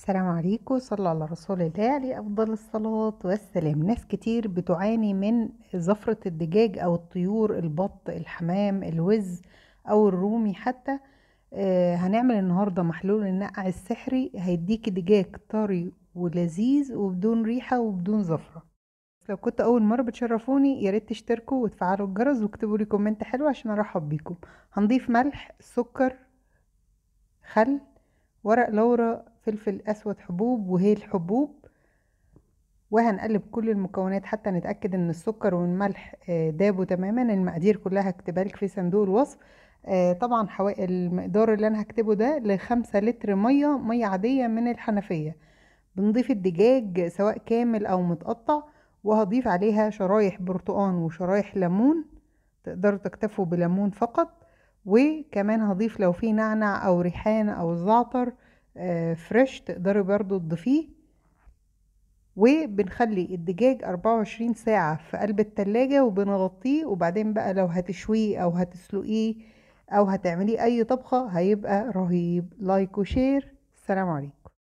السلام عليكم صلى على رسول الله عليه أفضل الصلاة والسلام ناس كتير بتعاني من زفرة الدجاج أو الطيور البط الحمام الوز أو الرومي حتى آه هنعمل النهاردة محلول النقع السحري هيديك دجاج طري ولذيذ وبدون ريحة وبدون زفرة لو كنت أول مرة بتشرفوني ياريت تشتركوا وتفعلوا الجرس واكتبوا لي كومنت حلو عشان أرحب بيكم هنضيف ملح سكر خل ورق لورا فلفل اسود حبوب وهي الحبوب وهنقلب كل المكونات حتى نتاكد ان السكر والملح آه، دابوا تماما المقادير كلها هكتبها لك في صندوق الوصف آه، طبعا حوالي المقدار اللي انا هكتبه ده لخمسة لتر ميه ميه عاديه من الحنفيه بنضيف الدجاج سواء كامل او متقطع وهضيف عليها شرايح برتقان وشرايح ليمون تقدروا تكتفوا بليمون فقط وكمان هضيف لو في نعنع او ريحان او زعتر فريش آه، تقدري برضو تضيفيه وبنخلي الدجاج 24 ساعة في قلب التلاجة وبنغطيه وبعدين بقى لو هتشويه أو هتسلقيه أو هتعمليه أي طبخة هيبقى رهيب لايك وشير السلام عليكم